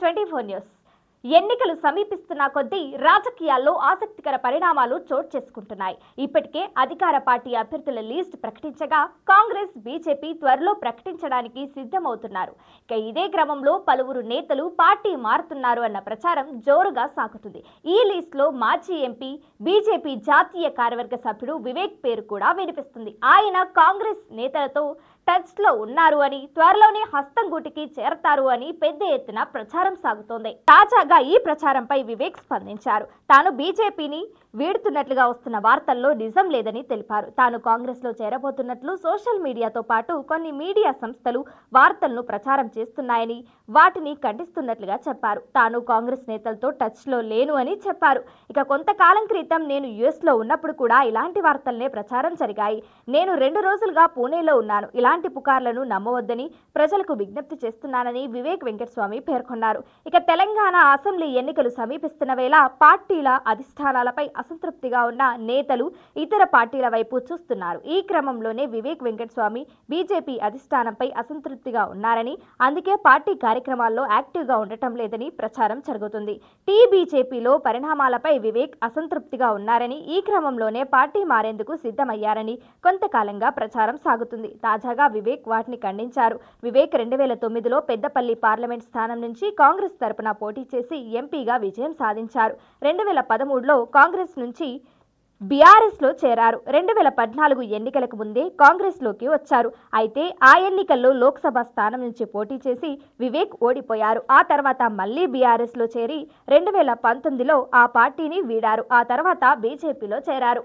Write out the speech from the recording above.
twenty four news ఎన్నికలు సమీపిస్తున్న కొద్దీ రాజకీయాల్లో ఆసక్తికర పరిణామాలు చోటు చేసుకుంటున్నాయి ఇప్పటికే అధికార పార్టీ అభ్యర్థుల లిస్ట్ ప్రకటించగా కాంగ్రెస్ బీజేపీ త్వరలో ప్రకటించడానికి సిద్ధమవుతున్నారు ఇక ఇదే క్రమంలో పలువురు నేతలు పార్టీ మారుతున్నారు అన్న ప్రచారం జోరుగా సాగుతుంది ఈ లిస్టులో మాజీ ఎంపీ బీజేపీ జాతీయ కార్యవర్గ సభ్యుడు వివేక్ పేరు కూడా వినిపిస్తుంది ఆయన కాంగ్రెస్ నేతలతో టచ్లో ఉన్నారు అని త్వరలోనే హస్తం గుటికి చేరతారు అని పెద్ద ఎత్తున ప్రచారం సాగుతోంది తాజాగా ఈ ప్రచారంపై వివేక్ స్పందించారు తాను బీజేపీని వీడుతున్నట్లుగా వస్తున్న వార్తల్లో నిజం లేదని తెలిపారు తాను కాంగ్రెస్లో చేరబోతున్నట్లు సోషల్ మీడియాతో పాటు కొన్ని మీడియా సంస్థలు వార్తలను ప్రచారం చేస్తున్నాయని వాటిని ఖండిస్తున్నట్లుగా చెప్పారు తాను కాంగ్రెస్ నేతలతో టచ్లో లేను అని చెప్పారు ఇక కొంతకాలం క్రితం నేను లో ఉన్నప్పుడు కూడా ఇలాంటి వార్తలనే ప్రచారం జరిగాయి నేను రెండు రోజులుగా పూణేలో ఉన్నాను ఇలా ఎలాంటి పుకార్లను నమ్మవద్దని ప్రజలకు విజ్ఞప్తి చేస్తున్నానని వివేక్ వెంకటస్వామి పేర్కొన్నారు ఇక తెలంగాణ అసెంబ్లీ ఎన్నికలు సమీపిస్తున్న వేళ పార్టీల అధిష్టానాలపై అసంతృప్తిగా ఉన్న నేతలు ఇతర పార్టీల వైపు చూస్తున్నారు ఈ క్రమంలోనే వివేక్ వెంకటస్వామి బీజేపీ అధిష్టానంపై అసంతృప్తిగా ఉన్నారని అందుకే పార్టీ కార్యక్రమాల్లో యాక్టివ్గా ఉండటం లేదని ప్రచారం జరుగుతుంది టీ బీజేపీలో పరిణామాలపై వివేక్ అసంతృప్తిగా ఉన్నారని ఈ క్రమంలోనే పార్టీ మారేందుకు సిద్ధమయ్యారని కొంతకాలంగా ప్రచారం సాగుతుంది తాజాగా సందర్భంగా వివేక్ వాటిని ఖండించారు వివేక్ రెండు వేల తొమ్మిదిలో పెద్దపల్లి పార్లమెంట్ స్థానం నుంచి కాంగ్రెస్ తరపున పోటీ చేసి ఎంపీగా విజయం సాధించారు రెండు వేల పదమూడులో కాంగ్రెస్ నుంచి బీఆర్ఎస్లో చేరారు రెండు వేల పద్నాలుగు ఎన్నికలకు ముందే కాంగ్రెస్లోకి వచ్చారు అయితే ఆ ఎన్నికల్లో లోక్సభ స్థానం నుంచి పోటీ చేసి వివేక్ ఓడిపోయారు ఆ తర్వాత మళ్లీ బీఆర్ఎస్లో చేరి రెండు వేల పంతొమ్మిదిలో ఆ పార్టీని వీడారు ఆ తర్వాత బీజేపీలో చేరారు